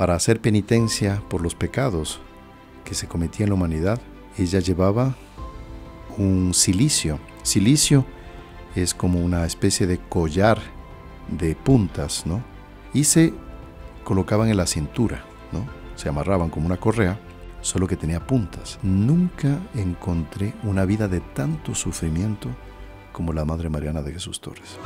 Para hacer penitencia por los pecados que se cometían en la humanidad, ella llevaba un silicio. Cilicio es como una especie de collar de puntas, ¿no? Y se colocaban en la cintura, ¿no? Se amarraban como una correa, solo que tenía puntas. Nunca encontré una vida de tanto sufrimiento como la Madre Mariana de Jesús Torres.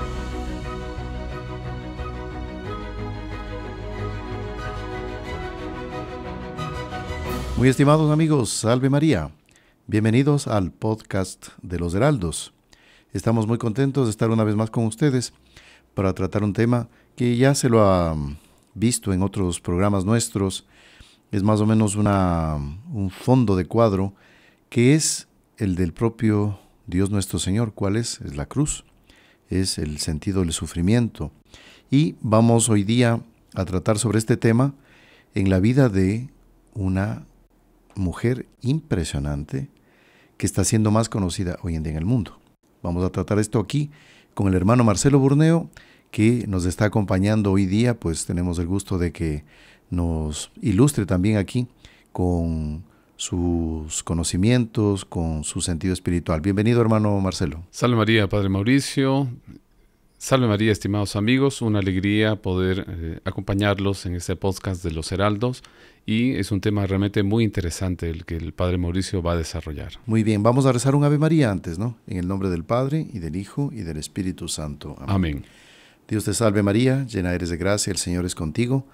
Muy estimados amigos, salve María. Bienvenidos al podcast de los Heraldos. Estamos muy contentos de estar una vez más con ustedes para tratar un tema que ya se lo ha mm, visto en otros programas nuestros. Es más o menos una, mm, un fondo de cuadro que es el del propio Dios nuestro Señor. ¿Cuál es? Es la cruz. Es el sentido del sufrimiento. Y vamos hoy día a tratar sobre este tema en la vida de una mujer impresionante que está siendo más conocida hoy en día en el mundo. Vamos a tratar esto aquí con el hermano Marcelo Burneo, que nos está acompañando hoy día, pues tenemos el gusto de que nos ilustre también aquí con sus conocimientos, con su sentido espiritual. Bienvenido, hermano Marcelo. Salve María, Padre Mauricio. Salve María, estimados amigos, una alegría poder eh, acompañarlos en este podcast de los Heraldos y es un tema realmente muy interesante el que el Padre Mauricio va a desarrollar. Muy bien, vamos a rezar un Ave María antes, ¿no? En el nombre del Padre y del Hijo y del Espíritu Santo. Amén. Amén. Dios te salve María, llena eres de gracia, el Señor es contigo.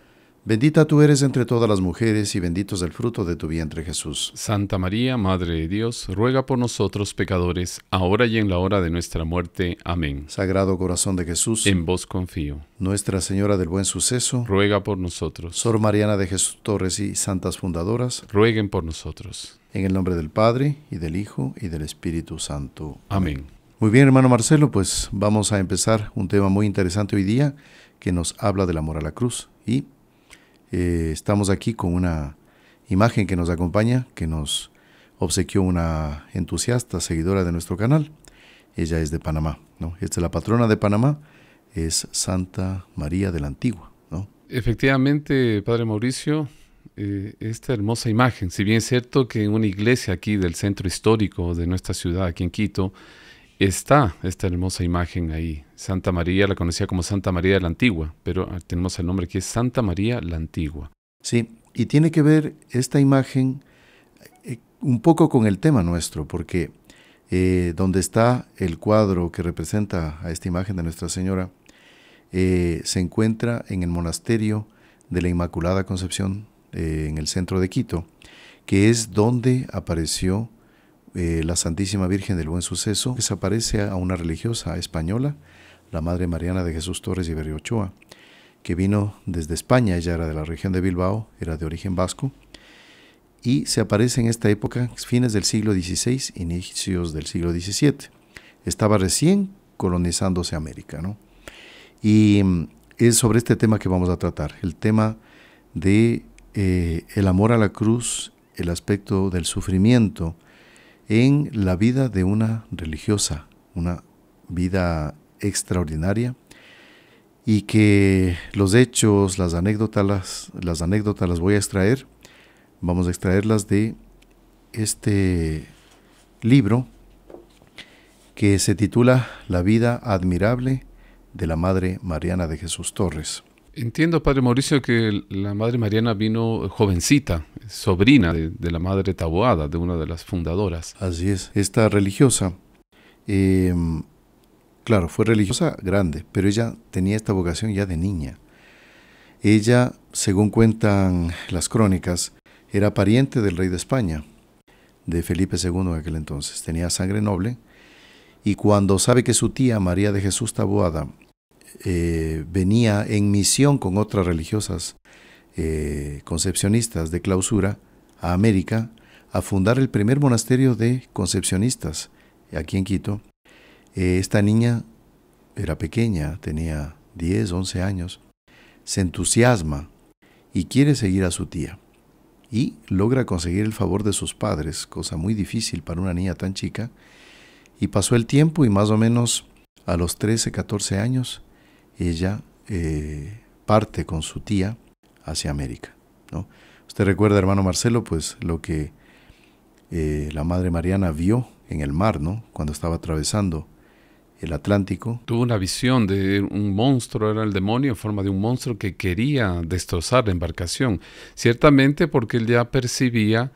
Bendita tú eres entre todas las mujeres y bendito es el fruto de tu vientre Jesús. Santa María, Madre de Dios, ruega por nosotros pecadores, ahora y en la hora de nuestra muerte. Amén. Sagrado corazón de Jesús, en vos confío. Nuestra Señora del Buen Suceso, ruega por nosotros. Sor Mariana de Jesús Torres y Santas Fundadoras, rueguen por nosotros. En el nombre del Padre, y del Hijo, y del Espíritu Santo. Amén. Muy bien, hermano Marcelo, pues vamos a empezar un tema muy interesante hoy día que nos habla del amor a la cruz y eh, estamos aquí con una imagen que nos acompaña, que nos obsequió una entusiasta seguidora de nuestro canal. Ella es de Panamá, ¿no? Esta es la patrona de Panamá, es Santa María de la Antigua, ¿no? Efectivamente, Padre Mauricio, eh, esta hermosa imagen, si bien es cierto que en una iglesia aquí del centro histórico de nuestra ciudad, aquí en Quito, está esta hermosa imagen ahí. Santa María, la conocía como Santa María de la Antigua, pero ah, tenemos el nombre que es Santa María la Antigua. Sí, y tiene que ver esta imagen eh, un poco con el tema nuestro, porque eh, donde está el cuadro que representa a esta imagen de Nuestra Señora, eh, se encuentra en el monasterio de la Inmaculada Concepción, en el centro de Quito, que es donde apareció eh, la Santísima Virgen del Buen Suceso desaparece a una religiosa española, la Madre Mariana de Jesús Torres y Berriochoa, que vino desde España, ella era de la región de Bilbao, era de origen vasco, y se aparece en esta época, fines del siglo XVI, inicios del siglo XVII. Estaba recién colonizándose América, ¿no? Y mm, es sobre este tema que vamos a tratar, el tema de eh, el amor a la cruz, el aspecto del sufrimiento, en la vida de una religiosa, una vida extraordinaria y que los hechos, las anécdotas, las, anécdotas las voy a extraer, vamos a extraerlas de este libro que se titula La vida admirable de la Madre Mariana de Jesús Torres. Entiendo, Padre Mauricio, que la Madre Mariana vino jovencita, sobrina de, la Madre Taboada, de una de las fundadoras. Así es, esta religiosa, eh, claro, fue religiosa grande, pero ella tenía esta vocación ya de niña. Ella, según cuentan las crónicas, era pariente del rey de España, de Felipe II en aquel entonces. Tenía sangre noble y cuando sabe que su tía María de Jesús Taboada eh, venía en misión con otras religiosas eh, concepcionistas de clausura a América a fundar el primer monasterio de concepcionistas aquí en Quito. Eh, esta niña era pequeña, tenía 10, 11 años, se entusiasma y quiere seguir a su tía y logra conseguir el favor de sus padres, cosa muy difícil para una niña tan chica, y pasó el tiempo y más o menos a los 13, 14 años ella eh, parte con su tía hacia América. ¿no? Usted recuerda, hermano Marcelo, pues lo que eh, la Madre Mariana vio en el mar, ¿no? Cuando estaba atravesando el Atlántico. Tuvo una visión de un monstruo, era el demonio en forma de un monstruo que quería destrozar la embarcación. Ciertamente porque él ya percibía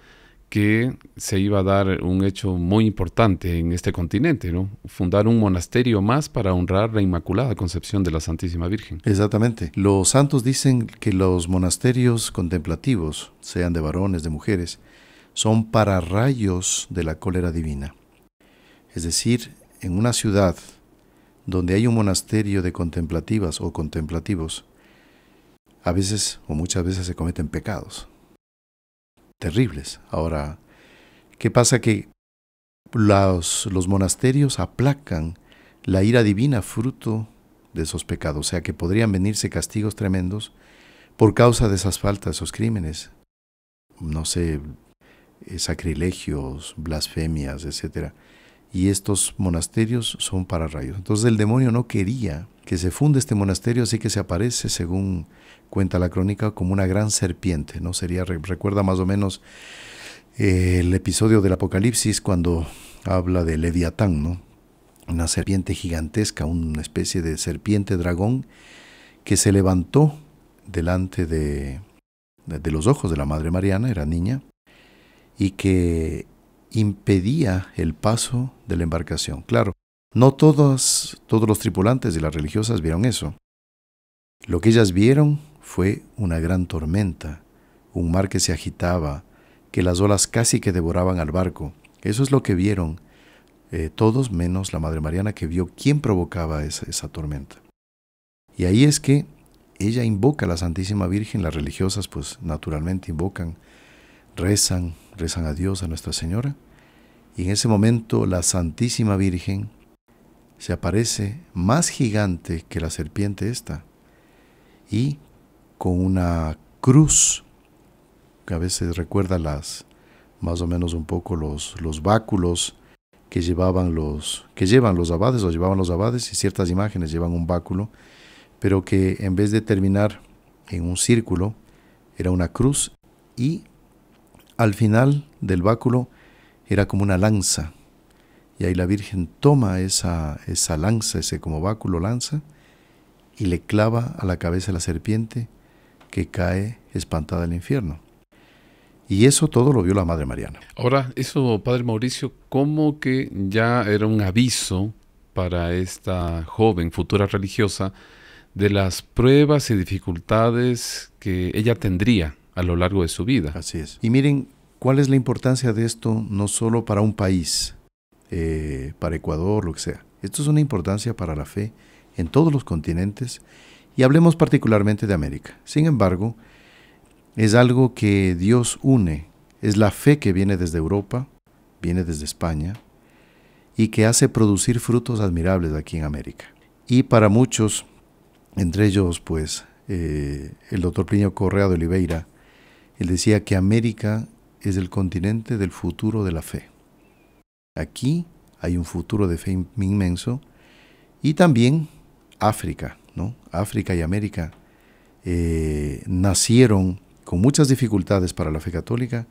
que se iba a dar un hecho muy importante en este continente, ¿no? Fundar un monasterio más para honrar la Inmaculada Concepción de la Santísima Virgen. Exactamente. Los santos dicen que los monasterios contemplativos, sean de varones, de mujeres, son para rayos de la cólera divina. Es decir, en una ciudad donde hay un monasterio de contemplativas o contemplativos, a veces o muchas veces se cometen pecados, terribles. Ahora, ¿qué pasa? Que los, los monasterios aplacan la ira divina fruto de esos pecados, o sea que podrían venirse castigos tremendos por causa de esas faltas, esos crímenes. No sé, eh, sacrilegios, blasfemias, etc. Y estos monasterios son para rayos. Entonces el demonio no quería que se funde este monasterio, así que se aparece según cuenta la crónica, como una gran serpiente, ¿no? Sería, recuerda más o menos eh, el episodio del Apocalipsis cuando habla de Leviatán, ¿no? Una serpiente gigantesca, una especie de serpiente dragón que se levantó delante de, de los ojos de la Madre Mariana, era niña, y que impedía el paso de la embarcación. Claro, no todos, todos los tripulantes de las religiosas vieron eso. Lo que ellas vieron fue una gran tormenta, un mar que se agitaba, que las olas casi que devoraban al barco. Eso es lo que vieron eh, todos menos la Madre Mariana que vio quién provocaba esa, esa tormenta. Y ahí es que ella invoca a la Santísima Virgen, las religiosas pues naturalmente invocan, rezan, rezan a Dios, a Nuestra Señora, y en ese momento la Santísima Virgen se aparece más gigante que la serpiente esta, y con una cruz, que a veces recuerda las, más o menos un poco los, los báculos que llevaban los, que llevan los abades o llevaban los abades y ciertas imágenes llevan un báculo, pero que en vez de terminar en un círculo, era una cruz y al final del báculo era como una lanza. Y ahí la Virgen toma esa, esa lanza, ese como báculo lanza, y le clava a la cabeza la serpiente que cae espantada al infierno. Y eso todo lo vio la Madre Mariana. Ahora, eso, Padre Mauricio, como que ya era un aviso para esta joven futura religiosa de las pruebas y dificultades que ella tendría a lo largo de su vida. Así es. Y miren cuál es la importancia de esto, no solo para un país, eh, para Ecuador, lo que sea. Esto es una importancia para la fe en todos los continentes y hablemos particularmente de América. Sin embargo, es algo que Dios une, es la fe que viene desde Europa, viene desde España, y que hace producir frutos admirables aquí en América. Y para muchos, entre ellos pues eh, el doctor Plinio Correa de Oliveira, él decía que América es el continente del futuro de la fe. Aquí hay un futuro de fe inmenso y también África, África y América, eh, nacieron con muchas dificultades para la fe católica,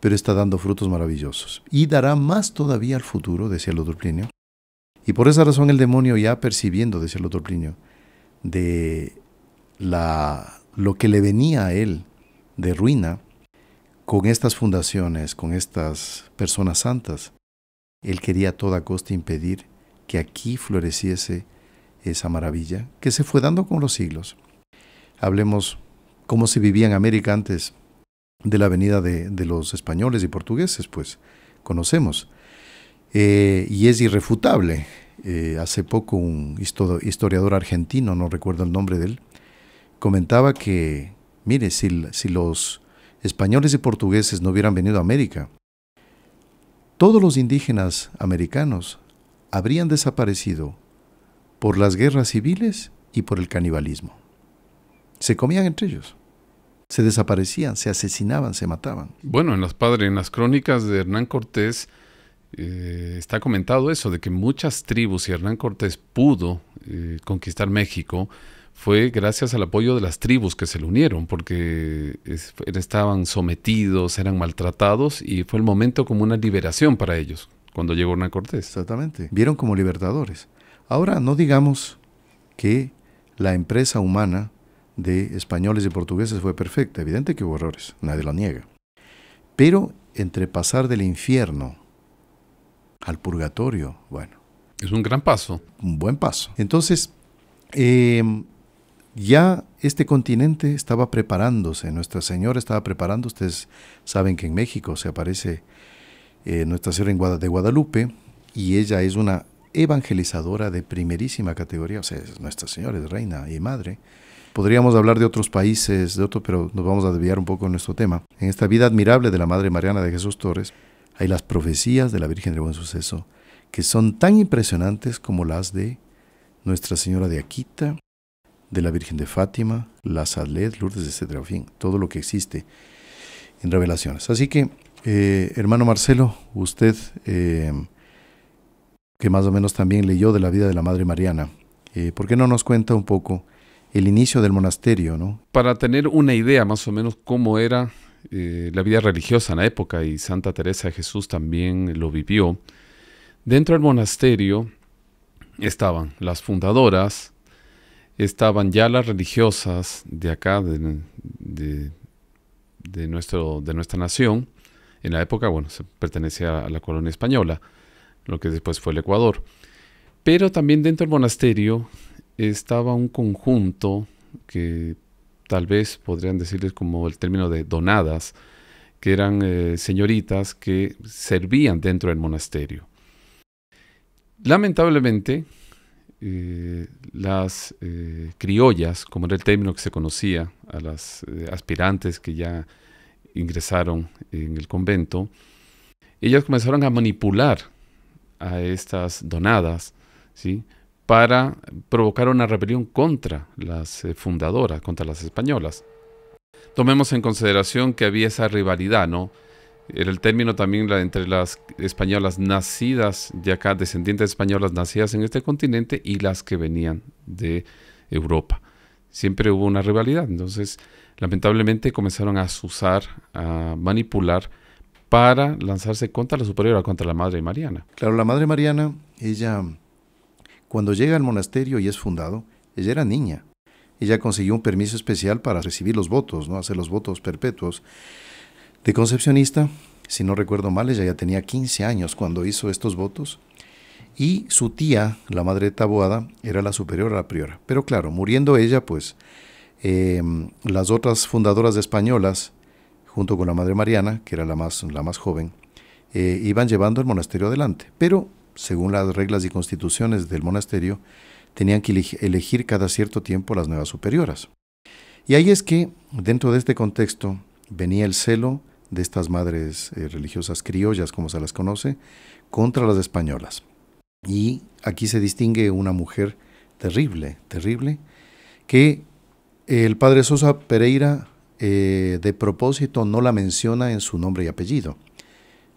pero está dando frutos maravillosos. Y dará más todavía al futuro, decía el otro Plinio. Y por esa razón el demonio ya percibiendo, decía el otro Plinio, de la, lo que le venía a él de ruina, con estas fundaciones, con estas personas santas, él quería a toda costa impedir que aquí floreciese esa maravilla que se fue dando con los siglos. Hablemos cómo se vivía en América antes de la venida de, los españoles y portugueses, pues conocemos. Eh, y es irrefutable. Eh, hace poco un historiador argentino, no recuerdo el nombre de él, comentaba que, mire, si los españoles y portugueses no hubieran venido a América, todos los indígenas americanos habrían desaparecido por las guerras civiles y por el canibalismo. Se comían entre ellos. Se desaparecían, se asesinaban, se mataban. Bueno, en las padres, en las crónicas de Hernán Cortés eh, está comentado eso, de que muchas tribus y Hernán Cortés pudo eh, conquistar México, fue gracias al apoyo de las tribus que se le unieron, porque estaban sometidos, eran maltratados y fue el momento como una liberación para ellos, cuando llegó Hernán Cortés. Exactamente, vieron como libertadores. Ahora, no digamos que la empresa humana de españoles y portugueses fue perfecta, evidente que hubo errores, nadie lo niega. Pero entre pasar del infierno al purgatorio, bueno. Es un gran paso. Un buen paso. Entonces, em, ya este continente estaba preparándose, Nuestra Señora estaba preparando, ustedes saben que en México se aparece eh, Nuestra Señora de Guadalupe y ella es una evangelizadora de primerísima categoría, o sea, es Nuestra Señora, es reina y madre. Podríamos hablar de otros países, de otros, pero nos vamos a desviar un poco en nuestro tema. En esta vida admirable de la Madre Mariana de Jesús Torres hay las profecías de la Virgen del Buen Suceso que son tan impresionantes como las de Nuestra Señora de Aquita, de la Virgen de Fátima, la Salet, Lourdes, etcétera, en fin, todo lo que existe en revelaciones. Así que, eh, hermano Marcelo, usted eh, que más o menos también leyó de la vida de la Madre Mariana. Eh, ¿Por qué no nos cuenta un poco el inicio del monasterio? ¿no? Para tener una idea más o menos cómo era eh, la vida religiosa en la época, y Santa Teresa de Jesús también lo vivió, dentro del monasterio estaban las fundadoras, estaban ya las religiosas de acá, de, nuestro, de nuestra nación. En la época, bueno, se pertenecía a la colonia española lo que después fue el Ecuador. Pero también dentro del monasterio estaba un conjunto que tal vez podrían decirles como el término de donadas, que eran eh, señoritas que servían dentro del monasterio. Lamentablemente, eh, las eh, criollas, como era el término que se conocía a las aspirantes que ya ingresaron en el convento, ellas comenzaron a manipular a estas donadas, ¿sí? para provocar una rebelión contra las eh, fundadoras, contra las españolas. Tomemos en consideración que había esa rivalidad, ¿no? El término también entre las españolas nacidas de acá, descendientes españolas nacidas en este continente y las que venían de Europa. Siempre hubo una rivalidad, entonces lamentablemente comenzaron a usar, a manipular para lanzarse contra la superiora, contra la Madre Mariana. Claro, la Madre Mariana, ella, cuando llega al monasterio y es fundado, ella era niña. Ella consiguió un permiso especial para recibir los votos, ¿no? hacer los votos perpetuos de concepcionista. Si no recuerdo mal, ella ya tenía 15 años cuando hizo estos votos. Y su tía, la madre Taboada, era la superiora, a la priora. Pero claro, muriendo ella, pues eh, las otras fundadoras españolas junto con la Madre Mariana, que era la más, la más joven, eh, iban llevando el monasterio adelante. Pero, según las reglas y constituciones del monasterio, tenían que elegir cada cierto tiempo las nuevas superioras. Y ahí es que, dentro de este contexto, venía el celo de estas madres eh, religiosas criollas, como se las conoce, contra las españolas. Y aquí se distingue una mujer terrible, terrible, que el padre Sosa Pereira eh, de propósito no la menciona en su nombre y apellido.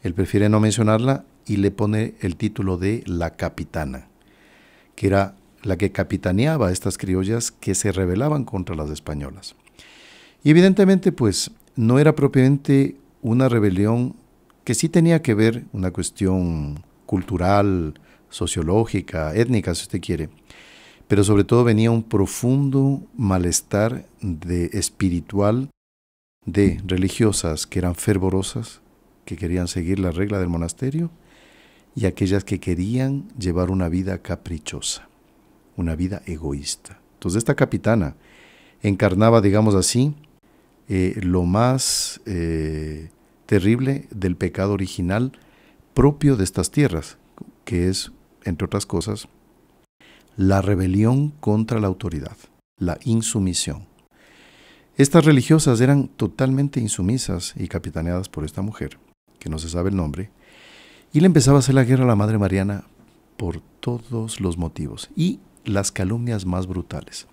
Él prefiere no mencionarla y le pone el título de la capitana, que era la que capitaneaba a estas criollas que se rebelaban contra las españolas. Y evidentemente, pues, no era propiamente una rebelión que sí tenía que ver una cuestión cultural, sociológica, étnica, si usted quiere, pero sobre todo venía un profundo malestar de espiritual de religiosas que eran fervorosas, que querían seguir la regla del monasterio, y aquellas que querían llevar una vida caprichosa, una vida egoísta. Entonces esta capitana encarnaba, digamos así, eh, lo más eh, terrible del pecado original propio de estas tierras, que es, entre otras cosas, la rebelión contra la autoridad, la insumisión. Estas religiosas eran totalmente insumisas y capitaneadas por esta mujer, que no se sabe el nombre, y le empezaba a hacer la guerra a la Madre Mariana por todos los motivos y las calumnias más brutales.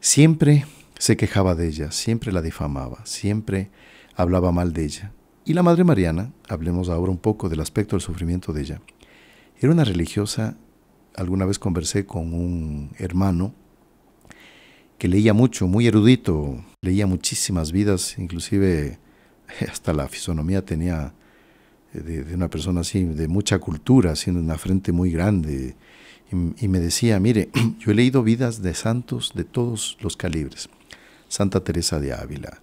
Siempre se quejaba de ella, siempre la difamaba, siempre hablaba mal de ella. Y la Madre Mariana, hablemos ahora un poco del aspecto del sufrimiento de ella, era una religiosa alguna vez conversé con un hermano que leía mucho, muy erudito, leía muchísimas vidas, inclusive hasta la fisonomía tenía eh, de, una persona así, de mucha cultura, haciendo una frente muy grande, y, y me decía, mire, yo he leído vidas de santos de todos los calibres, Santa Teresa de Ávila,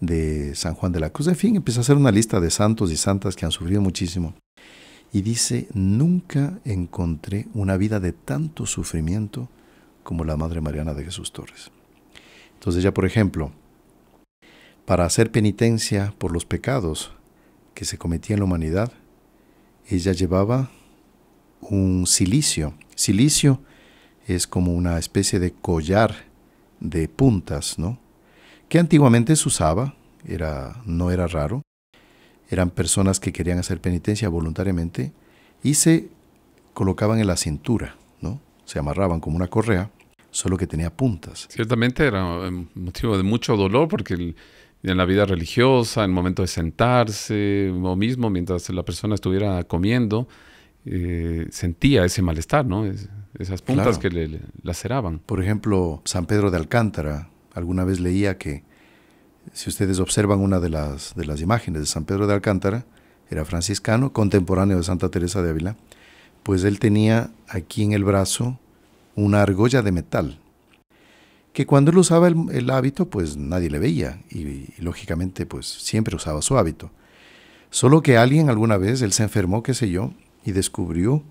de San Juan de la Cruz, en fin, empecé a hacer una lista de santos y santas que han sufrido muchísimo y dice, nunca encontré una vida de tanto sufrimiento como la Madre Mariana de Jesús Torres. Entonces ella, por ejemplo, para hacer penitencia por los pecados que se cometían en la humanidad, ella llevaba un silicio. Silicio es como una especie de collar de puntas, ¿no? Que antiguamente se usaba, era, no era raro, eran personas que querían hacer penitencia voluntariamente y se colocaban en la cintura, ¿no? Se amarraban como una correa, solo que tenía puntas. Ciertamente era em, motivo de mucho dolor porque en la vida religiosa, en el momento de sentarse, o mismo mientras la persona estuviera comiendo, eh, sentía ese malestar, ¿no? esas puntas que le laceraban. Por ejemplo, San Pedro de Alcántara, alguna vez leía que si ustedes observan una de las, de las imágenes de San Pedro de Alcántara, era franciscano, contemporáneo de Santa Teresa de Ávila, pues él tenía aquí en el brazo una argolla de metal, que cuando él usaba el, hábito, pues nadie le veía, y, lógicamente pues siempre usaba su hábito. Solo que alguien alguna vez, él se enfermó, qué sé yo, y descubrió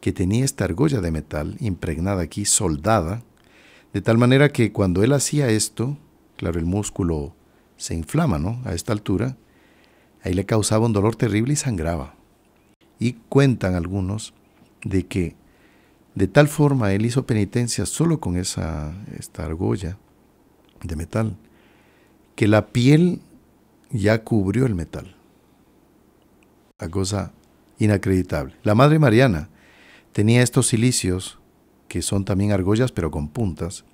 que tenía esta argolla de metal impregnada aquí, soldada, de tal manera que cuando él hacía esto, claro, el músculo se inflama, ¿no? A esta altura, ahí le causaba un dolor terrible y sangraba. Y cuentan algunos de que de tal forma él hizo penitencia solo con esa esta argolla de metal que la piel ya cubrió el metal. La cosa inacreditable. La Madre Mariana tenía estos cilicios que son también argollas pero con puntas.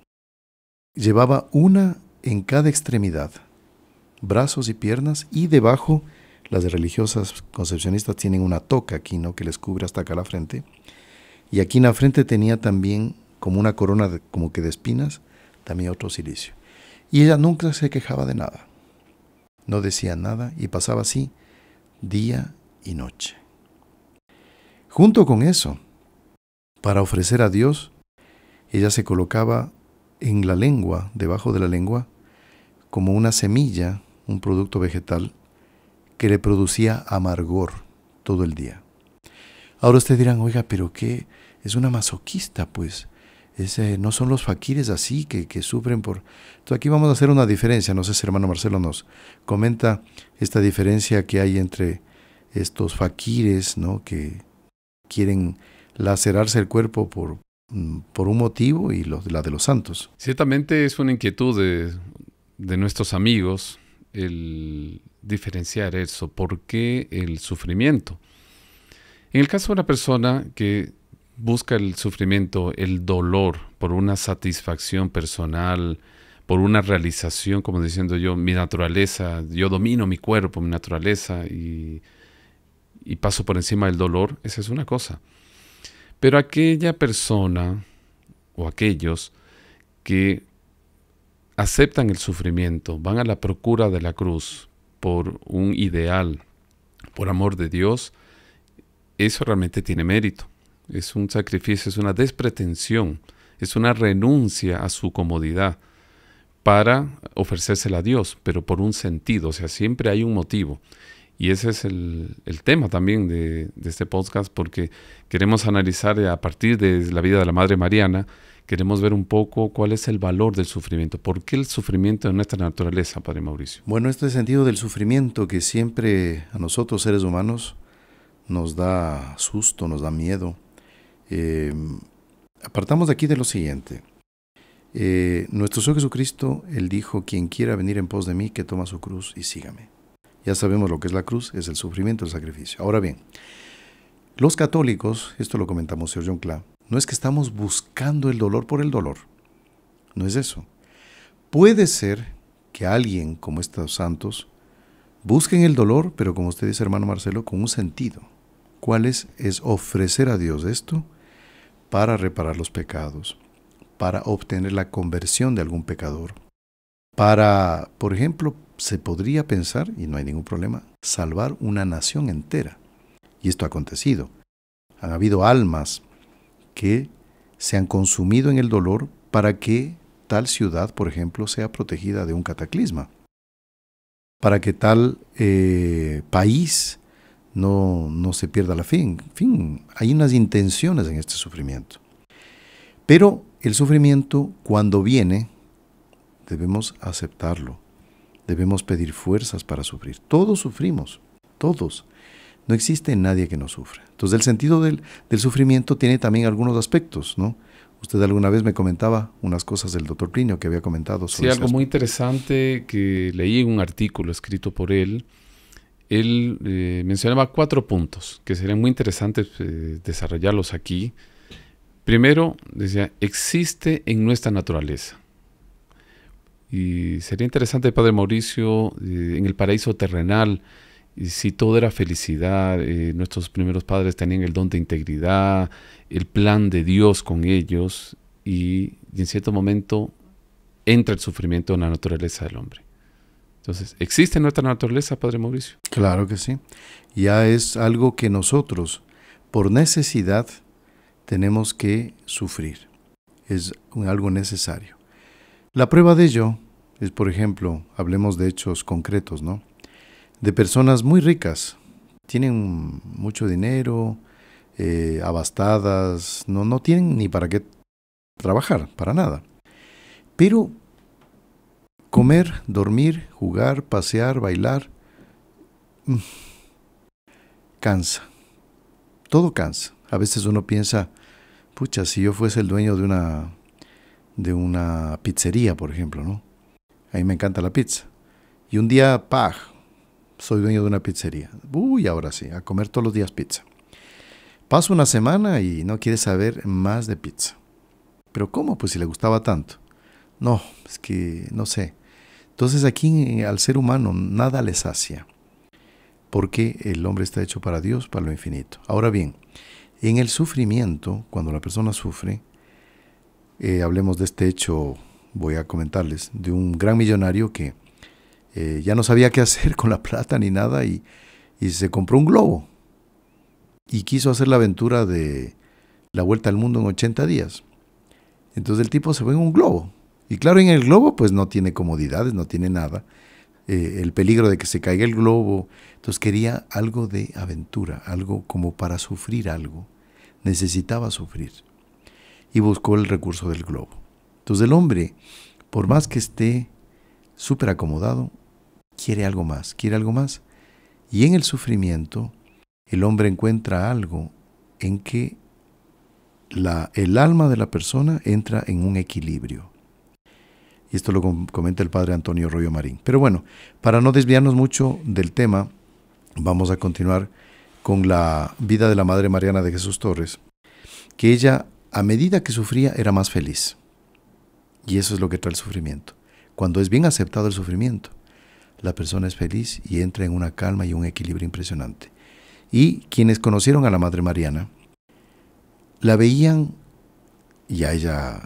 Llevaba una en cada extremidad brazos y piernas y debajo las religiosas concepcionistas tienen una toca aquí, ¿no? Que les cubre hasta acá la frente. Y aquí en la frente tenía también como una corona de, como que de espinas, también otro silicio. Y ella nunca se quejaba de nada. No decía nada y pasaba así día y noche. Junto con eso, para ofrecer a Dios, ella se colocaba en la lengua, debajo de la lengua, como una semilla un producto vegetal que le producía amargor todo el día. Ahora ustedes dirán, oiga, pero qué, es una masoquista, pues. Eh, no son los faquires así que, que sufren por... Entonces aquí vamos a hacer una diferencia, no sé si hermano Marcelo nos comenta esta diferencia que hay entre estos faquires, ¿no? Que quieren lacerarse el cuerpo por, mm, por un motivo y la de los santos. Ciertamente es una inquietud de, de nuestros amigos, el diferenciar eso, por qué el sufrimiento. En el caso de una persona que busca el sufrimiento, el dolor, por una satisfacción personal, por una realización, como diciendo yo, mi naturaleza, yo domino mi cuerpo, mi naturaleza, y, y paso por encima del dolor, esa es una cosa. Pero aquella persona o aquellos que aceptan el sufrimiento, van a la procura de la cruz por un ideal, por amor de Dios, eso realmente tiene mérito. Es un sacrificio, es una despretensión, es una renuncia a su comodidad para ofrecérsela a Dios, pero por un sentido, o sea, siempre hay un motivo. Y ese es el, tema también de, de, este podcast, porque queremos analizar a partir de la vida de la Madre Mariana Queremos ver un poco cuál es el valor del sufrimiento. ¿Por qué el sufrimiento de nuestra naturaleza, Padre Mauricio? Bueno, este sentido del sufrimiento que siempre a nosotros seres humanos nos da susto, nos da miedo. Eh, apartamos de aquí de lo siguiente. Eh, nuestro Señor Jesucristo, Él dijo, quien quiera venir en pos de mí, que toma su cruz y sígame. Ya sabemos lo que es la cruz, es el sufrimiento, el sacrificio. Ahora bien, los católicos, esto lo comentamos Señor John no es que estamos buscando el dolor por el dolor. No es eso. Puede ser que alguien como estos santos busquen el dolor, pero como usted dice, hermano Marcelo, con un sentido. ¿Cuál es? Es ofrecer a Dios esto para reparar los pecados, para obtener la conversión de algún pecador. Para, por ejemplo, se podría pensar, y no hay ningún problema, salvar una nación entera. Y esto ha acontecido. Han habido almas que se han consumido en el dolor para que tal ciudad, por ejemplo, sea protegida de un cataclisma, para que tal eh, país no, no se pierda la fin. fin, hay unas intenciones en este sufrimiento. Pero el sufrimiento, cuando viene, debemos aceptarlo, debemos pedir fuerzas para sufrir. Todos sufrimos, todos no existe nadie que no sufra. Entonces el sentido del, sufrimiento tiene también algunos aspectos, ¿no? Usted alguna vez me comentaba unas cosas del doctor Plinio que había comentado sobre Sí, algo muy interesante que leí en un artículo escrito por él. Él eh, mencionaba cuatro puntos que serían muy interesantes eh, desarrollarlos aquí. Primero, decía, existe en nuestra naturaleza. Y sería interesante, Padre Mauricio, eh, en el paraíso terrenal, si todo era felicidad, eh, nuestros primeros padres tenían el don de integridad, el plan de Dios con ellos, y, en cierto momento entra el sufrimiento en la naturaleza del hombre. Entonces, ¿existe nuestra naturaleza, Padre Mauricio? Claro que sí. Ya es algo que nosotros, por necesidad, tenemos que sufrir. Es algo necesario. La prueba de ello es, por ejemplo, hablemos de hechos concretos, ¿no? de personas muy ricas. Tienen mucho dinero, eh, abastadas, no, no tienen ni para qué trabajar, para nada. Pero comer, dormir, jugar, pasear, bailar, mm, cansa. Todo cansa. A veces uno piensa, pucha, si yo fuese el dueño de una de una pizzería, por ejemplo, ¿no? A mí me encanta la pizza. Y un día, paj, soy dueño de una pizzería. Uy, ahora sí, a comer todos los días pizza. Paso una semana y no quiere saber más de pizza. Pero ¿cómo? Pues si le gustaba tanto. No, es que no sé. Entonces aquí al ser humano nada le sacia, porque el hombre está hecho para Dios, para lo infinito. Ahora bien, en el sufrimiento, cuando la persona sufre, eh, hablemos de este hecho, voy a comentarles, de un gran millonario que eh, ya no sabía qué hacer con la plata ni nada y, se compró un globo. Y quiso hacer la aventura de la vuelta al mundo en 80 días. Entonces el tipo se fue en un globo. Y claro, en el globo pues no tiene comodidades, no tiene nada. Eh, el peligro de que se caiga el globo. Entonces quería algo de aventura, algo como para sufrir algo. Necesitaba sufrir. Y buscó el recurso del globo. Entonces el hombre, por más que esté súper acomodado, quiere algo más, quiere algo más. Y en el sufrimiento, el hombre encuentra algo en que la, el alma de la persona entra en un equilibrio. Y esto lo comenta el padre Antonio Rollo Marín. Pero bueno, para no desviarnos mucho del tema, vamos a continuar con la vida de la Madre Mariana de Jesús Torres, que ella, a medida que sufría, era más feliz. Y eso es lo que trae el sufrimiento. Cuando es bien aceptado el sufrimiento, la persona es feliz y entra en una calma y un equilibrio impresionante. Y quienes conocieron a la Madre Mariana, la veían ya ella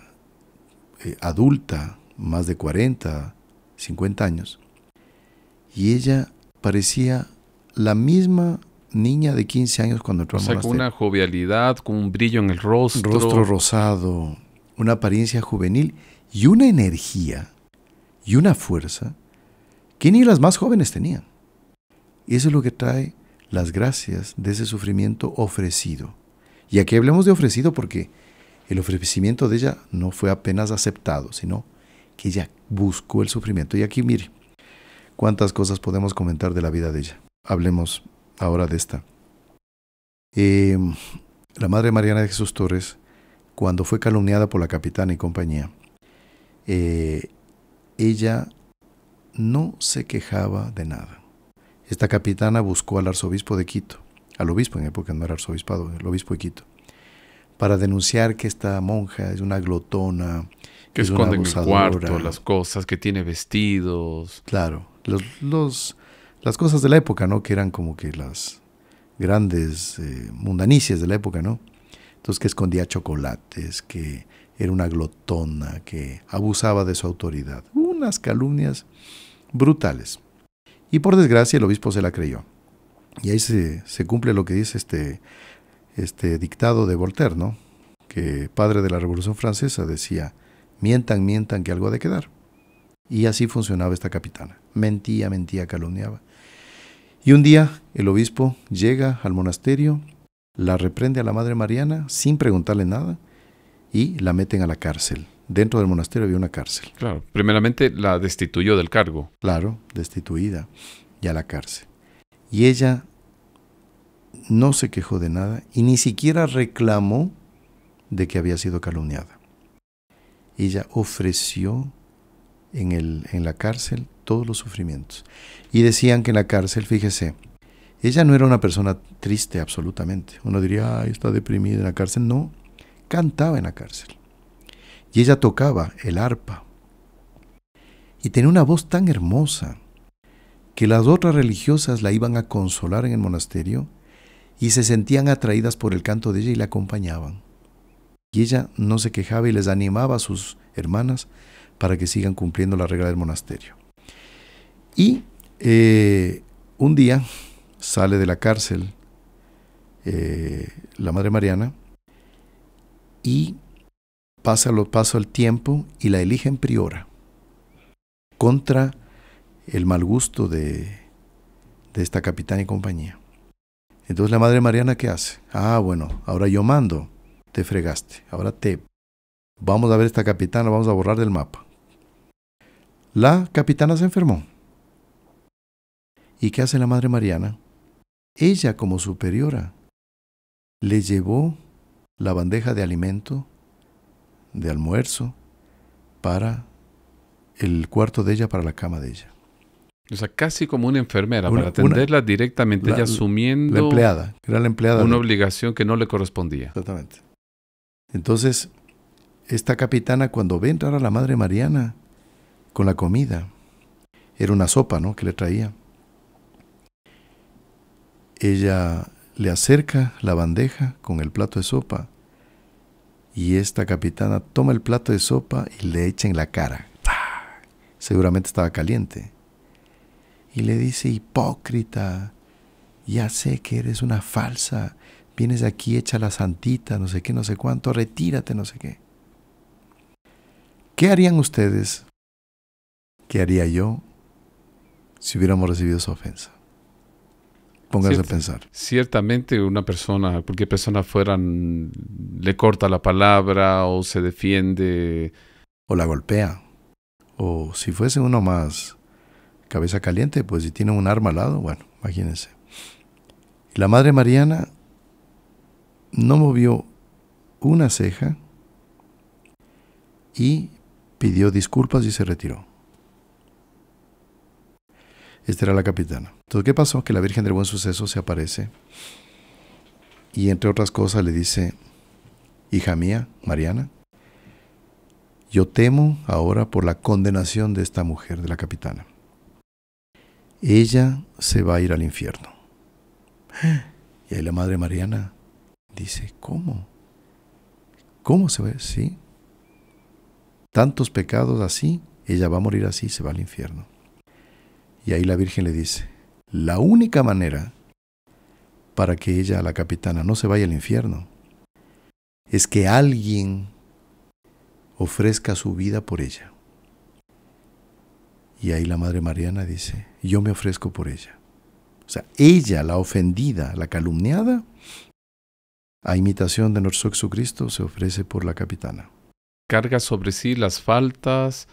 eh, adulta, más de 40, 50 años, y ella parecía la misma niña de 15 años cuando entró o sea, Con una jovialidad, con un brillo en el rostro. Rostro rosado, una apariencia juvenil y una energía y una fuerza que ni las más jóvenes tenían. Y eso es lo que trae las gracias de ese sufrimiento ofrecido. Y aquí hablemos de ofrecido porque el ofrecimiento de ella no fue apenas aceptado, sino que ella buscó el sufrimiento. Y aquí mire, cuántas cosas podemos comentar de la vida de ella. Hablemos ahora de esta. Eh, la Madre Mariana de Jesús Torres, cuando fue calumniada por la capitana y compañía, eh, ella no se quejaba de nada. Esta capitana buscó al arzobispo de Quito, al obispo en época no era arzobispado, el obispo de Quito, para denunciar que esta monja es una glotona, que esconde en el cuarto las cosas, que tiene vestidos. Claro, los, las cosas de la época, ¿no? Que eran como que las grandes eh, mundanicias de la época, ¿no? Entonces que escondía chocolates, que era una glotona, que abusaba de su autoridad. Unas calumnias brutales. Y por desgracia el obispo se la creyó. Y ahí se, cumple lo que dice este, este dictado de Voltaire, ¿no? que padre de la Revolución Francesa decía, mientan, mientan, que algo ha de quedar. Y así funcionaba esta capitana. Mentía, mentía, calumniaba. Y un día el obispo llega al monasterio, la reprende a la Madre Mariana sin preguntarle nada y la meten a la cárcel dentro del monasterio había una cárcel. Claro, primeramente la destituyó del cargo. Claro, destituida y a la cárcel. Y ella no se quejó de nada y ni siquiera reclamó de que había sido calumniada. Ella ofreció en, el, en la cárcel todos los sufrimientos. Y decían que en la cárcel, fíjese, ella no era una persona triste absolutamente. Uno diría, está deprimida en la cárcel. No, cantaba en la cárcel y ella tocaba el arpa. Y tenía una voz tan hermosa que las otras religiosas la iban a consolar en el monasterio y se sentían atraídas por el canto de ella y la acompañaban. Y ella no se quejaba y les animaba a sus hermanas para que sigan cumpliendo la regla del monasterio. Y eh, un día sale de la cárcel eh, la Madre Mariana y pasa lo paso el tiempo y la eligen priora. Contra el mal gusto de, de esta capitana y compañía. Entonces la Madre Mariana, ¿qué hace? Ah, bueno, ahora yo mando. Te fregaste. Ahora te... Vamos a ver esta capitana, vamos a borrar del mapa. La capitana se enfermó. ¿Y qué hace la Madre Mariana? Ella como superiora le llevó la bandeja de alimento de almuerzo para el cuarto de ella, para la cama de ella. O sea, casi como una enfermera, para atenderla directamente, ella asumiendo. La empleada, era la empleada. Una obligación que no le correspondía. Exactamente. Entonces, esta capitana, cuando ve entrar a la Madre Mariana con la comida, era una sopa, ¿no? Que le traía. Ella le acerca la bandeja con el plato de sopa y esta capitana toma el plato de sopa y le echa en la cara. Seguramente estaba caliente. Y le dice, hipócrita, ya sé que eres una falsa, vienes de aquí hecha la santita, no sé qué, no sé cuánto, retírate, no sé qué. ¿Qué harían ustedes? ¿Qué haría yo si hubiéramos recibido esa ofensa? Póngase a pensar. Ciertamente una persona, cualquier persona fuera, le corta la palabra o se defiende. O la golpea. O si fuese uno más cabeza caliente, pues si tiene un arma al lado, bueno, imagínense. La Madre Mariana no movió una ceja y pidió disculpas y se retiró. Esta era la capitana. Entonces, ¿qué pasó? Que la Virgen del Buen Suceso se aparece y, entre otras cosas, le dice, hija mía, Mariana, yo temo ahora por la condenación de esta mujer, de la capitana. Ella se va a ir al infierno. Y ahí la Madre Mariana dice, ¿cómo? ¿Cómo se ve, Sí. Tantos pecados así, ella va a morir así, se va al infierno. Y ahí la Virgen le dice, la única manera para que ella, la capitana, no se vaya al infierno es que alguien ofrezca su vida por ella. Y ahí la Madre Mariana dice, yo me ofrezco por ella. O sea, ella, la ofendida, la calumniada, a imitación de nuestro Jesucristo, se ofrece por la capitana. Carga sobre sí las faltas,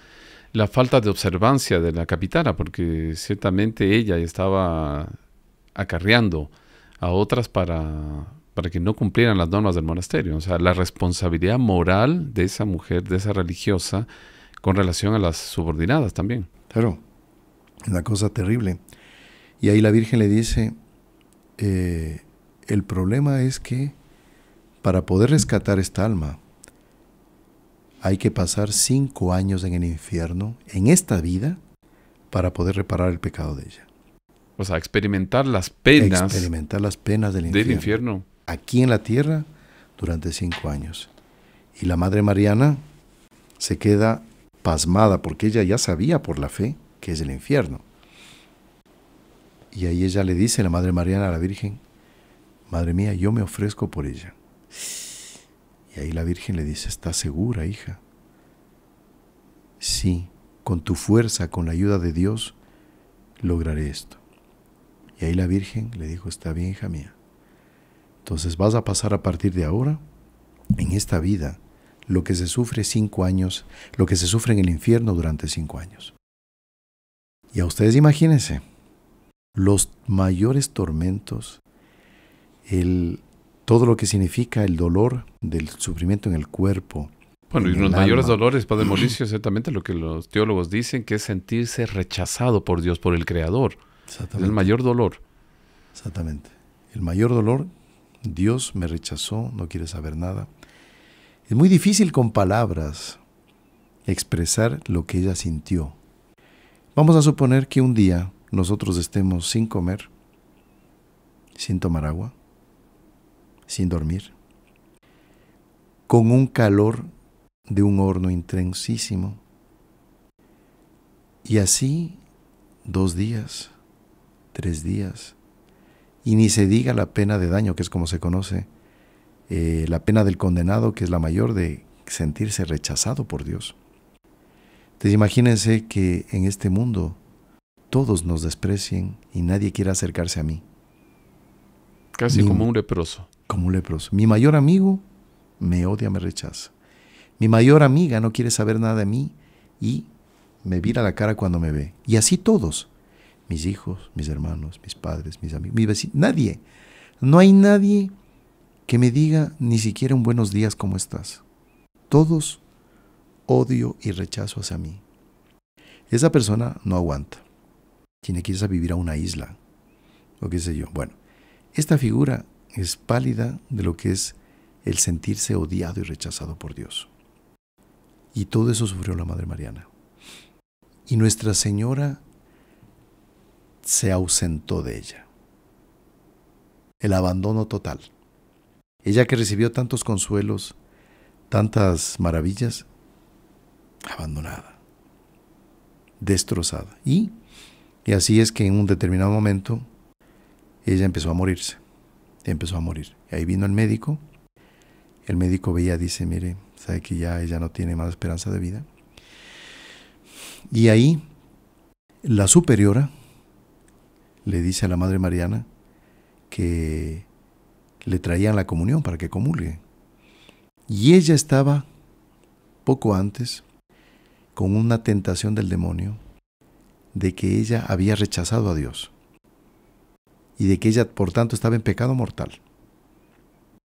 la falta de observancia de la capitana, porque ciertamente ella estaba acarreando a otras para, para que no cumplieran las normas del monasterio. O sea, la responsabilidad moral de esa mujer, de esa religiosa, con relación a las subordinadas también. Claro, una cosa terrible. Y ahí la Virgen le dice, eh, el problema es que para poder rescatar esta alma, hay que pasar cinco años en el infierno, en esta vida, para poder reparar el pecado de ella. O sea, experimentar las penas. las penas del infierno. Aquí en la tierra durante cinco años. Y la Madre Mariana se queda pasmada porque ella ya sabía por la fe que es el infierno. Y ahí ella le dice, la Madre Mariana a la Virgen, Madre mía, yo me ofrezco por ella. Y ahí la Virgen le dice, ¿estás segura, hija? Sí, con tu fuerza, con la ayuda de Dios, lograré esto. Y ahí la Virgen le dijo, está bien, hija mía. Entonces vas a pasar a partir de ahora, en esta vida, lo que se sufre cinco años, lo que se sufre en el infierno durante cinco años. Y a ustedes imagínense, los mayores tormentos, el, todo lo que significa el dolor del sufrimiento en el cuerpo. Bueno, y los mayores dolores, Padre Mauricio, exactamente lo que los teólogos dicen, que es sentirse rechazado por Dios, por el Creador. Exactamente. el mayor dolor. Exactamente. El mayor dolor, Dios me rechazó, no quiere saber nada. Es muy difícil con palabras expresar lo que ella sintió. Vamos a suponer que un día nosotros estemos sin comer, sin tomar agua, sin dormir, con un calor de un horno intensísimo. Y así dos días, tres días, y ni se diga la pena de daño, que es como se conoce, eh, la pena del condenado, que es la mayor de sentirse rechazado por Dios. Entonces imagínense que en este mundo todos nos desprecien y nadie quiera acercarse a mí. Casi como un leproso como leproso. Mi mayor amigo me odia, me rechaza. Mi mayor amiga no quiere saber nada de mí y me vira la cara cuando me ve. Y así todos. Mis hijos, mis hermanos, mis padres, mis amigos, mis vecinos. Nadie. No hay nadie que me diga ni siquiera un buenos días, ¿cómo estás? Todos odio y rechazo hacia mí. Esa persona no aguanta. Tiene que irse a vivir a una isla. O qué sé yo. Bueno, esta figura es pálida de lo que es el sentirse odiado y rechazado por Dios. Y todo eso sufrió la Madre Mariana. Y Nuestra Señora se ausentó de ella. El abandono total. Ella que recibió tantos consuelos, tantas maravillas, abandonada, destrozada. Y, y así es que en un determinado momento ella empezó a morirse empezó a morir. Y ahí vino el médico. El médico veía, dice, mire, sabe que ya ella no tiene más esperanza de vida. Y ahí la superiora le dice a la Madre Mariana que le traían la comunión para que comulgue. Y ella estaba poco antes con una tentación del demonio de que ella había rechazado a Dios y de que ella, por tanto, estaba en pecado mortal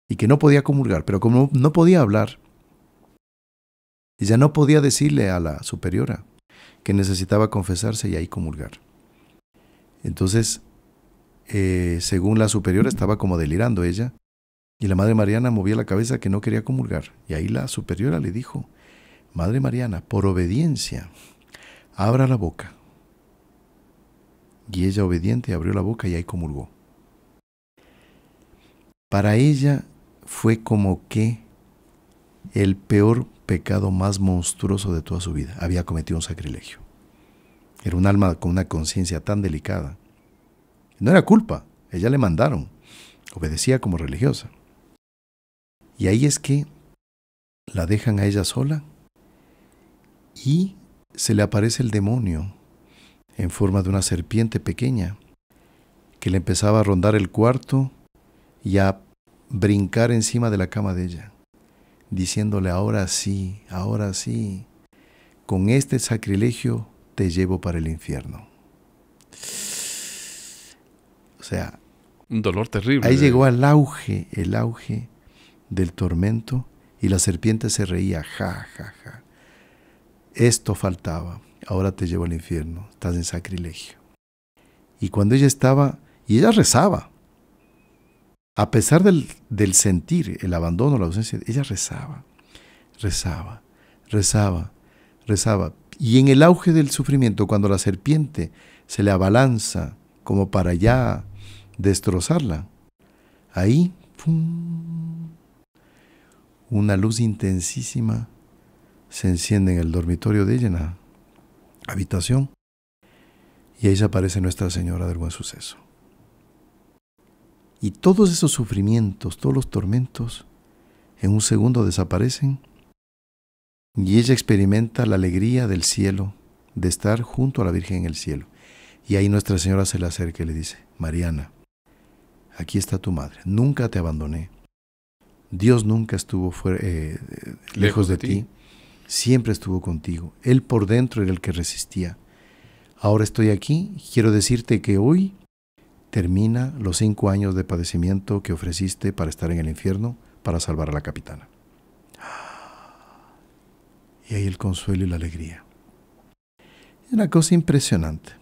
y que no podía comulgar, pero como no podía hablar, ella no podía decirle a la superiora que necesitaba confesarse y ahí comulgar. Entonces, eh, según la superiora, estaba como delirando ella, y la Madre Mariana movía la cabeza que no quería comulgar, y ahí la superiora le dijo, Madre Mariana, por obediencia, abra la boca y ella obediente abrió la boca y ahí comulgó. Para ella fue como que el peor pecado más monstruoso de toda su vida. Había cometido un sacrilegio. Era un alma con una conciencia tan delicada. No era culpa, ella le mandaron. Obedecía como religiosa. Y ahí es que la dejan a ella sola y se le aparece el demonio en forma de una serpiente pequeña, que le empezaba a rondar el cuarto y a brincar encima de la cama de ella, diciéndole, ahora sí, ahora sí, con este sacrilegio te llevo para el infierno. O sea, un dolor terrible. Ahí llegó al auge, el auge del tormento y la serpiente se reía, ja, ja, ja. Esto faltaba ahora te llevo al infierno, estás en sacrilegio. Y cuando ella estaba, y ella rezaba, a pesar del, sentir el abandono, la ausencia, ella rezaba, rezaba, rezaba, rezaba. Y en el auge del sufrimiento, cuando la serpiente se le abalanza como para ya destrozarla, ahí, ¡pum! una luz intensísima se enciende en el dormitorio de ella habitación y ahí se aparece Nuestra Señora del Buen Suceso. Y todos esos sufrimientos, todos los tormentos, en un segundo desaparecen y ella experimenta la alegría del cielo, de estar junto a la Virgen en el cielo. Y ahí Nuestra Señora se le acerca y le dice, Mariana, aquí está tu madre, nunca te abandoné, Dios nunca estuvo eh, eh, lejos, de, ti siempre estuvo contigo. Él por dentro era el que resistía. Ahora estoy aquí, quiero decirte que hoy termina los cinco años de padecimiento que ofreciste para estar en el infierno, para salvar a la capitana. Y ahí el consuelo y la alegría. Es una cosa impresionante.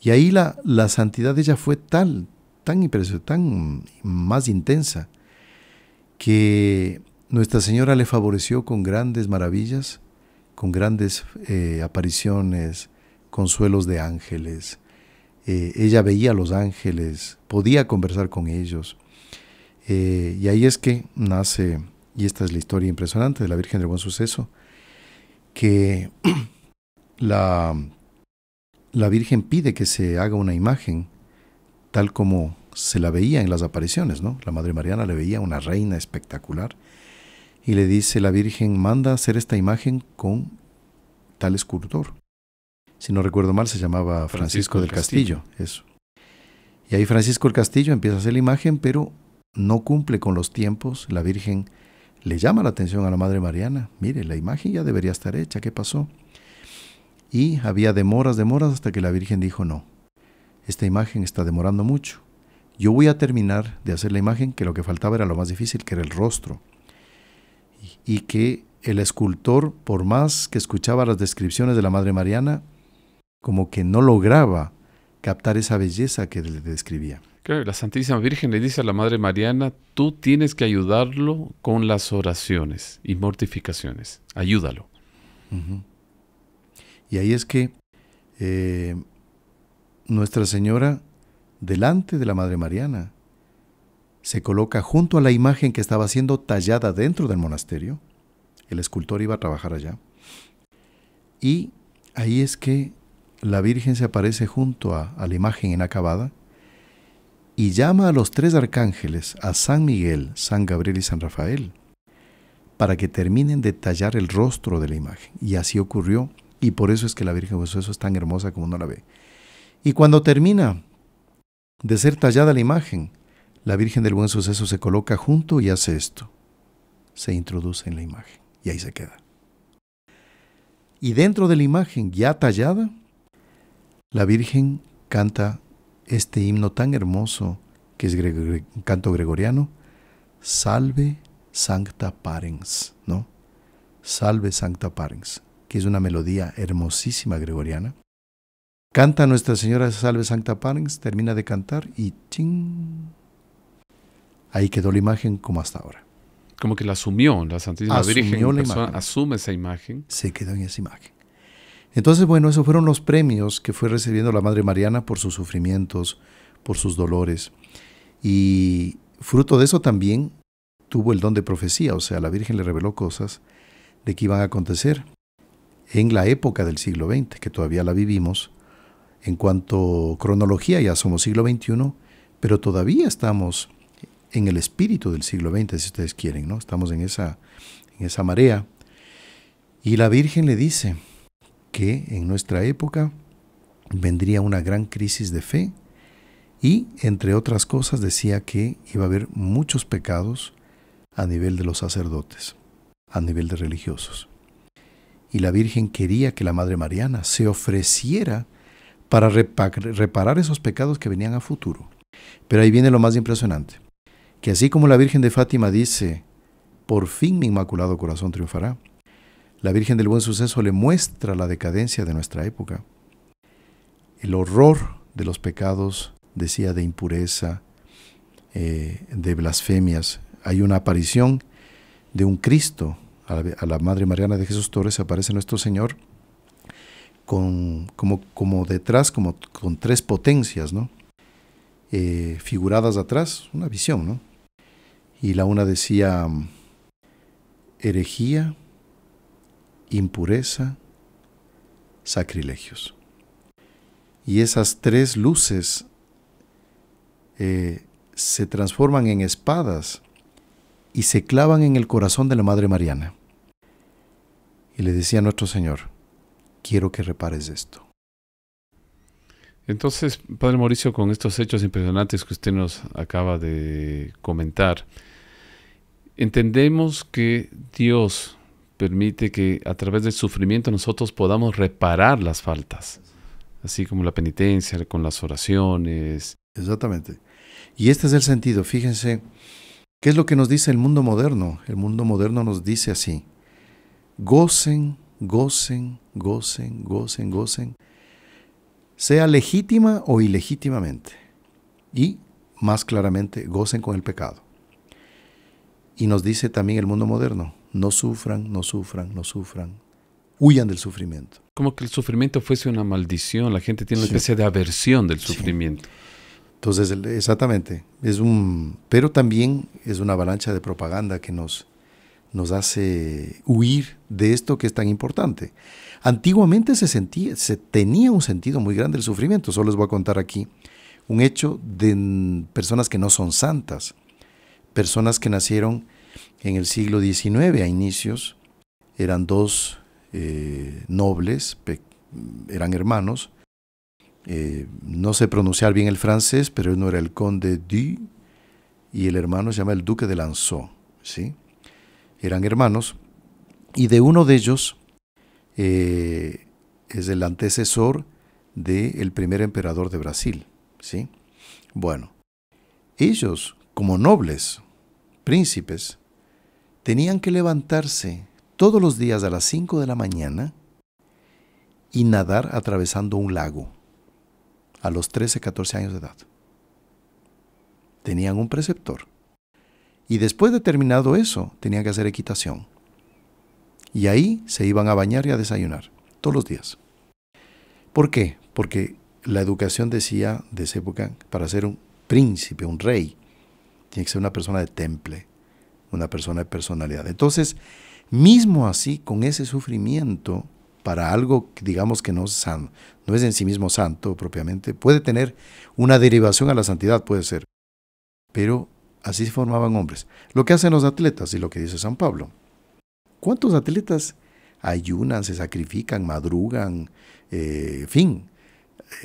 Y ahí la, la santidad de ella fue tal, tan impresionante, tan más intensa, que nuestra Señora le favoreció con grandes maravillas, con grandes eh, apariciones, consuelos de ángeles. Eh, ella veía a los ángeles, podía conversar con ellos. Eh, y ahí es que nace, y esta es la historia impresionante de la Virgen del Buen Suceso, que la, la Virgen pide que se haga una imagen tal como se la veía en las apariciones, ¿no? La Madre Mariana le veía una reina espectacular y le dice la Virgen, manda hacer esta imagen con tal escultor. Si no recuerdo mal, se llamaba Francisco, del Castillo. Eso. Y ahí Francisco del Castillo empieza a hacer la imagen, pero no cumple con los tiempos. La Virgen le llama la atención a la Madre Mariana. Mire, la imagen ya debería estar hecha, ¿qué pasó? Y había demoras, demoras, hasta que la Virgen dijo, no, esta imagen está demorando mucho. Yo voy a terminar de hacer la imagen, que lo que faltaba era lo más difícil, que era el rostro y que el escultor, por más que escuchaba las descripciones de la Madre Mariana, como que no lograba captar esa belleza que le describía. Claro, la Santísima Virgen le dice a la Madre Mariana, tú tienes que ayudarlo con las oraciones y mortificaciones, ayúdalo. Y ahí es que eh, Nuestra Señora, delante de la Madre Mariana, se coloca junto a la imagen que estaba siendo tallada dentro del monasterio. El escultor iba a trabajar allá. Y ahí es que la Virgen se aparece junto a, la imagen inacabada y llama a los tres arcángeles, a San Miguel, San Gabriel y San Rafael, para que terminen de tallar el rostro de la imagen. Y así ocurrió, y por eso es que la Virgen Jesús pues es tan hermosa como uno la ve. Y cuando termina de ser tallada la imagen, la Virgen del Buen Suceso se coloca junto y hace esto. Se introduce en la imagen y ahí se queda. Y dentro de la imagen ya tallada, la Virgen canta este himno tan hermoso que es canto gregoriano, Salve Sancta Parens, ¿no? Salve Sancta Parens, que es una melodía hermosísima gregoriana. Canta Nuestra Señora Salve Sancta Parens, termina de cantar y ching, Ahí quedó la imagen como hasta ahora. Como que la asumió, la Santísima Virgen la asume esa imagen. Se quedó en esa imagen. Entonces, bueno, esos fueron los premios que fue recibiendo la Madre Mariana por sus sufrimientos, por sus dolores. Y fruto de eso también tuvo el don de profecía, o sea, la Virgen le reveló cosas de que iban a acontecer en la época del siglo XX, que todavía la vivimos. En cuanto a cronología, ya somos siglo XXI, pero todavía estamos en el espíritu del siglo XX, si ustedes quieren, ¿no? Estamos en esa, en esa marea. Y la Virgen le dice que en nuestra época vendría una gran crisis de fe y, entre otras cosas, decía que iba a haber muchos pecados a nivel de los sacerdotes, a nivel de religiosos. Y la Virgen quería que la Madre Mariana se ofreciera para reparar esos pecados que venían a futuro. Pero ahí viene lo más impresionante que así como la Virgen de Fátima dice, por fin mi inmaculado corazón triunfará, la Virgen del Buen Suceso le muestra la decadencia de nuestra época, el horror de los pecados, decía, de impureza, eh, de blasfemias. Hay una aparición de un Cristo a la, Madre Mariana de Jesús Torres, aparece nuestro Señor con, como, como detrás, como con tres potencias, ¿no? Eh, figuradas atrás, una visión, ¿no? y la una decía herejía, impureza, sacrilegios. Y esas tres luces eh, se transforman en espadas y se clavan en el corazón de la Madre Mariana. Y le decía a nuestro Señor, quiero que repares esto. Entonces, Padre Mauricio, con estos hechos impresionantes que usted nos acaba de comentar, Entendemos que Dios permite que a través del sufrimiento nosotros podamos reparar las faltas, así como la penitencia, con las oraciones. Exactamente. Y este es el sentido. Fíjense, ¿qué es lo que nos dice el mundo moderno? El mundo moderno nos dice así, gocen, gocen, gocen, gocen, gocen, sea legítima o ilegítimamente. Y, más claramente, gocen con el pecado. Y nos dice también el mundo moderno, no sufran, no sufran, no sufran, huyan del sufrimiento. Como que el sufrimiento fuese una maldición, la gente tiene una especie de aversión del sufrimiento. Entonces, exactamente, es un, pero también es una avalancha de propaganda que nos, nos hace huir de esto que es tan importante. Antiguamente se sentía, se tenía un sentido muy grande el sufrimiento. Solo les voy a contar aquí un hecho de personas que no son santas personas que nacieron en el siglo XIX a inicios, eran dos eh, nobles, eran hermanos. Eh, no sé pronunciar bien el francés, pero uno era el conde du y el hermano se llama el duque de Lanzó. ¿sí? Eran hermanos y de uno de ellos eh, es el antecesor del primer emperador de Brasil. ¿sí? Bueno, ellos como nobles, príncipes, tenían que levantarse todos los días a las 5 de la mañana y nadar atravesando un lago a los 13, 14 años de edad. Tenían un preceptor. Y después de terminado eso, tenían que hacer equitación. Y ahí se iban a bañar y a desayunar, todos los días. ¿Por qué? Porque la educación decía de esa época, para ser un príncipe, un rey, tiene que ser una persona de temple, una persona de personalidad. Entonces, mismo así, con ese sufrimiento, para algo, digamos, que no es, no es en sí mismo santo propiamente, puede tener una derivación a la santidad, puede ser. Pero así se formaban hombres. Lo que hacen los atletas y lo que dice San Pablo. ¿Cuántos atletas ayunan, se sacrifican, madrugan, eh, fin,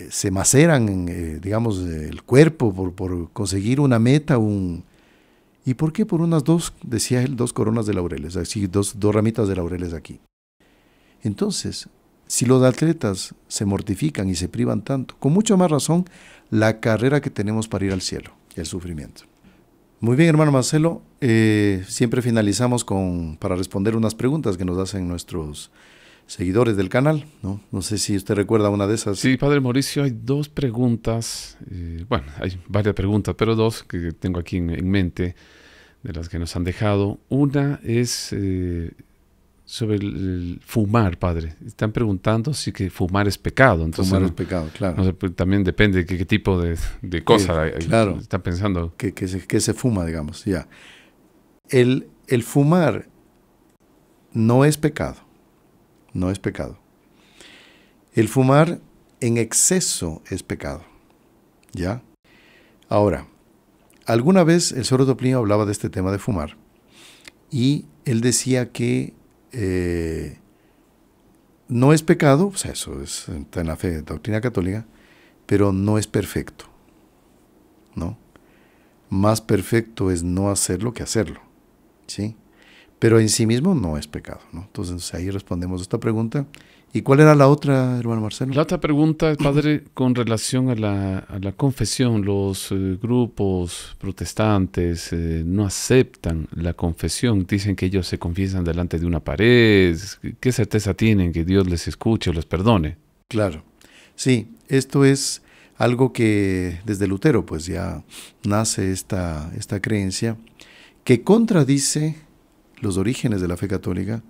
se maceran, eh, digamos, el cuerpo por, conseguir una meta, un... ¿Y por qué por unas dos, decía él, dos coronas de laureles, así, dos, dos ramitas de laureles aquí? Entonces, si los atletas se mortifican y se privan tanto, con mucha más razón, la carrera que tenemos para ir al cielo, el sufrimiento. Muy bien, hermano Marcelo, eh, siempre finalizamos con, para responder unas preguntas que nos hacen nuestros seguidores del canal, ¿no? No sé si usted recuerda una de esas. Sí, padre Mauricio, hay dos preguntas, eh, bueno, hay varias preguntas, pero dos que tengo aquí en, mente de las que nos han dejado. Una es eh, sobre el, fumar, padre. Están preguntando si que fumar es pecado. fumar es pecado, claro. Pues, también depende de qué, tipo de, cosa claro, están pensando. Que, se, que, se, fuma, digamos, ya. El, el fumar no es pecado no es pecado. El fumar en exceso es pecado. ¿Ya? Ahora, alguna vez el soro Plinio hablaba de este tema de fumar y él decía que eh, no es pecado, o sea, eso es, está en la fe, doctrina católica, pero no es perfecto. ¿No? Más perfecto es no hacerlo que hacerlo. ¿Sí? pero en sí mismo no es pecado. Entonces ahí respondemos esta pregunta. ¿Y cuál era la otra, hermano Marcelo? La otra pregunta, padre, con relación a la, confesión. Los eh, grupos protestantes eh, no aceptan la confesión. Dicen que ellos se confiesan delante de una pared. ¿Qué certeza tienen que Dios les escuche o les perdone? Claro. Sí, esto es algo que desde Lutero pues ya nace esta creencia que contradice los orígenes de la fe católica,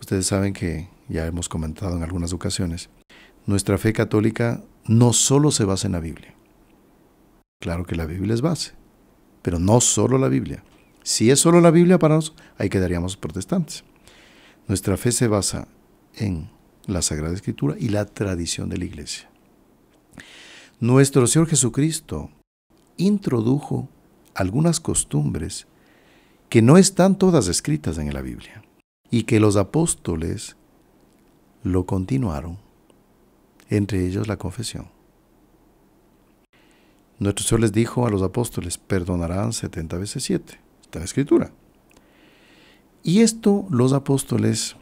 ustedes saben que ya hemos comentado en algunas ocasiones, nuestra fe católica no solo se basa en la Biblia. Claro que la Biblia es base, pero no solo la Biblia. Si es solo la Biblia para nosotros, ahí quedaríamos protestantes. Nuestra fe se basa en la Sagrada Escritura y la tradición de la Iglesia. Nuestro Señor Jesucristo introdujo algunas costumbres que no están todas escritas en la Biblia y que los apóstoles lo continuaron, entre ellos la confesión. Nuestro Señor les dijo a los apóstoles, perdonarán 70 veces 7, está la escritura. Y esto los apóstoles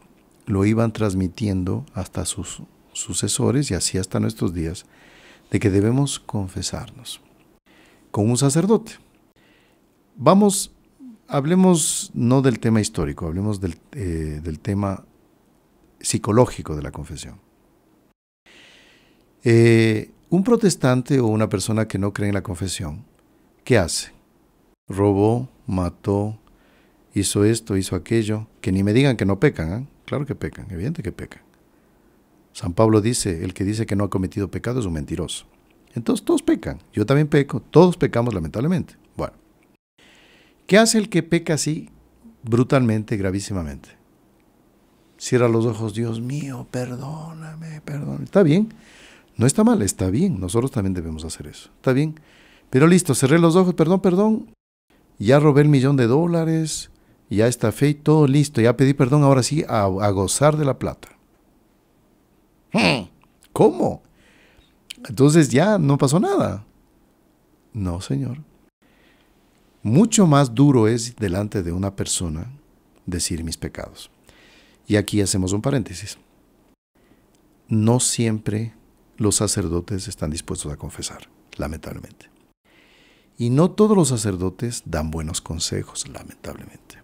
lo iban transmitiendo hasta sus sucesores y así hasta nuestros días, de que debemos confesarnos con un sacerdote. Vamos Hablemos no del tema histórico, hablemos del, eh, tema psicológico de la confesión. Eh, un protestante o una persona que no cree en la confesión, ¿qué hace? Robó, mató, hizo esto, hizo aquello, que ni me digan que no pecan, ¿eh? claro que pecan, evidente que pecan. San Pablo dice, el que dice que no ha cometido pecado es un mentiroso. Entonces todos pecan, yo también peco, todos pecamos lamentablemente. ¿Qué hace el que peca así brutalmente, gravísimamente? Cierra los ojos, Dios mío, perdóname, perdóname. Está bien, no está mal, está bien. Nosotros también debemos hacer eso. Está bien. Pero listo, cerré los ojos, perdón, perdón. Ya robé el millón de dólares, ya está fe y todo listo, ya pedí perdón, ahora sí, a, gozar de la plata. Hmm, ¿Cómo? Entonces ya no pasó nada. No, señor mucho más duro es delante de una persona decir mis pecados. Y aquí hacemos un paréntesis. No siempre los sacerdotes están dispuestos a confesar, lamentablemente. Y no todos los sacerdotes dan buenos consejos, lamentablemente.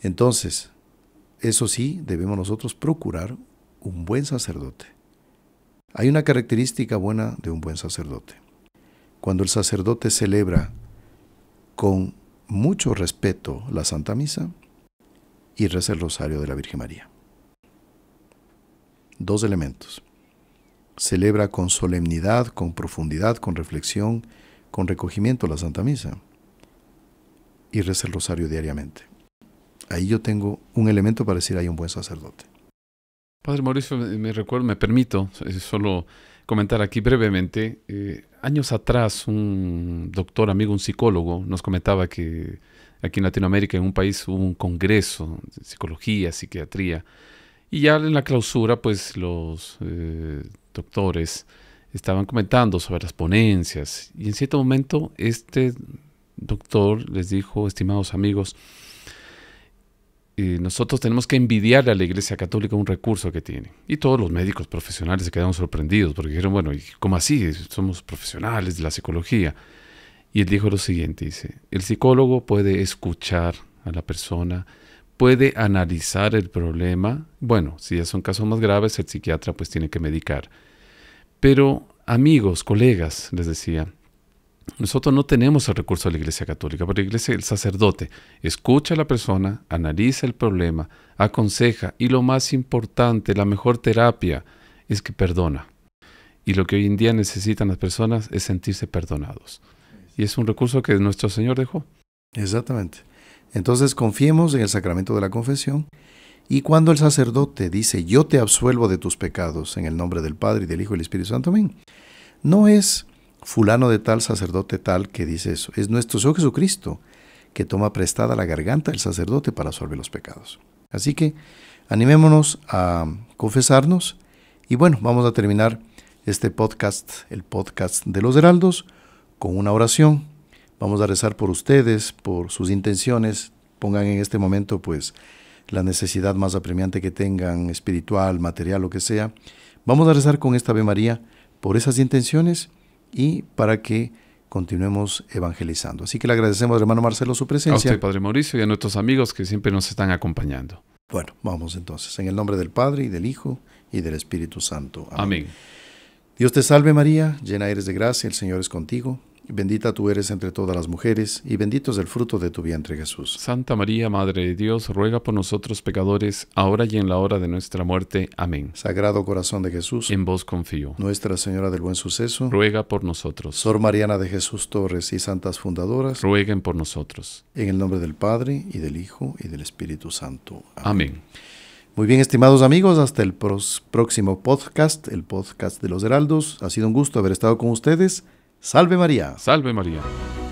Entonces, eso sí, debemos nosotros procurar un buen sacerdote. Hay una característica buena de un buen sacerdote. Cuando el sacerdote celebra con mucho respeto la Santa Misa y reza el Rosario de la Virgen María. Dos elementos. Celebra con solemnidad, con profundidad, con reflexión, con recogimiento la Santa Misa y reza el Rosario diariamente. Ahí yo tengo un elemento para decir hay un buen sacerdote. Padre Mauricio, me recuerdo, me permito, solo comentar aquí brevemente. Eh, años atrás, un doctor amigo, un psicólogo, nos comentaba que aquí en Latinoamérica, en un país, hubo un congreso de psicología, psiquiatría, y ya en la clausura, pues los eh, doctores estaban comentando sobre las ponencias, y en cierto momento este doctor les dijo, estimados amigos, y nosotros tenemos que envidiarle a la Iglesia Católica un recurso que tiene. Y todos los médicos profesionales se quedaron sorprendidos porque dijeron, bueno, ¿y ¿cómo así? Somos profesionales de la psicología. Y él dijo lo siguiente, dice, el psicólogo puede escuchar a la persona, puede analizar el problema. Bueno, si ya son casos más graves, el psiquiatra pues tiene que medicar. Pero amigos, colegas, les decía, nosotros no tenemos el recurso de la Iglesia Católica, porque la iglesia, el sacerdote escucha a la persona, analiza el problema, aconseja y lo más importante, la mejor terapia es que perdona. Y lo que hoy en día necesitan las personas es sentirse perdonados. Y es un recurso que nuestro Señor dejó. Exactamente. Entonces confiemos en el sacramento de la confesión y cuando el sacerdote dice, yo te absuelvo de tus pecados en el nombre del Padre y del Hijo y del Espíritu Santo, amén, no es fulano de tal, sacerdote tal, que dice eso. Es nuestro Señor Jesucristo que toma prestada la garganta del sacerdote para absorber los pecados. Así que animémonos a confesarnos y bueno, vamos a terminar este podcast, el podcast de los heraldos, con una oración. Vamos a rezar por ustedes, por sus intenciones. Pongan en este momento pues la necesidad más apremiante que tengan, espiritual, material, lo que sea. Vamos a rezar con esta Ave María por esas intenciones y para que continuemos evangelizando. Así que le agradecemos, hermano Marcelo, su presencia. A usted, Padre Mauricio, y a nuestros amigos que siempre nos están acompañando. Bueno, vamos entonces, en el nombre del Padre, y del Hijo, y del Espíritu Santo. Amén. Amén. Dios te salve María, llena eres de gracia, el Señor es contigo Bendita tú eres entre todas las mujeres, y bendito es el fruto de tu vientre Jesús. Santa María, Madre de Dios, ruega por nosotros pecadores, ahora y en la hora de nuestra muerte. Amén. Sagrado corazón de Jesús, en vos confío. Nuestra Señora del Buen Suceso, ruega por nosotros. Sor Mariana de Jesús Torres y Santas Fundadoras, rueguen por nosotros. En el nombre del Padre, y del Hijo, y del Espíritu Santo. Amén. Muy bien, estimados amigos, hasta el próximo podcast, el podcast de los Heraldos. Ha sido un gusto haber estado con ustedes. Salve María. Salve María.